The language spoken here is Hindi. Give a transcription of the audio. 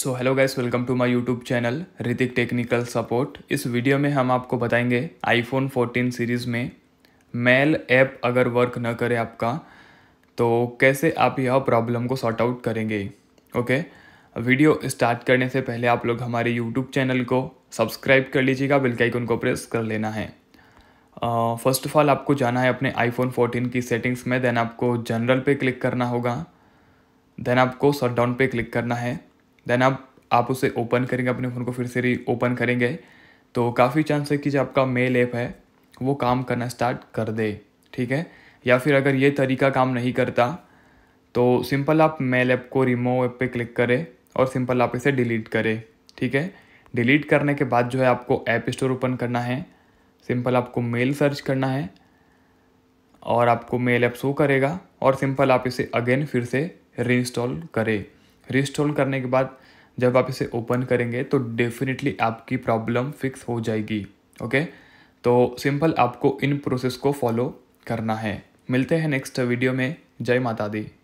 so hello guys welcome to my YouTube channel Ritik technical support इस वीडियो में हम आपको बताएंगे आईफोन 14 सीरीज़ में मेल ऐप अगर वर्क न करे आपका तो कैसे आप यह प्रॉब्लम को सॉर्ट आउट करेंगे ओके वीडियो स्टार्ट करने से पहले आप लोग हमारे यूट्यूब चैनल को सब्सक्राइब कर लीजिएगा बिल आइकन को प्रेस कर लेना है फर्स्ट ऑफ ऑल आपको जाना है अपने आईफोन फोर्टीन की सेटिंग्स में देन आपको जनरल पे क्लिक करना होगा देन आपको शट डाउन पे क्लिक करना है देन अब आप उसे ओपन करेंगे अपने फ़ोन को फिर से री ओपन करेंगे तो काफ़ी चांस है कि जो आपका मेल ऐप है वो काम करना स्टार्ट कर दे ठीक है या फिर अगर ये तरीका काम नहीं करता तो सिंपल आप मेल ऐप को रिमूव ऐप पे क्लिक करें और सिंपल आप इसे डिलीट करें ठीक है डिलीट करने के बाद जो है आपको ऐप स्टोर ओपन करना है सिंपल आपको मेल सर्च करना है और आपको मेल ऐप शो करेगा और सिंपल आप इसे अगेन फिर से रीइंस्टॉल करें रिस्टॉल करने के बाद जब आप इसे ओपन करेंगे तो डेफिनेटली आपकी प्रॉब्लम फिक्स हो जाएगी ओके तो सिंपल आपको इन प्रोसेस को फॉलो करना है मिलते हैं नेक्स्ट वीडियो में जय माता दी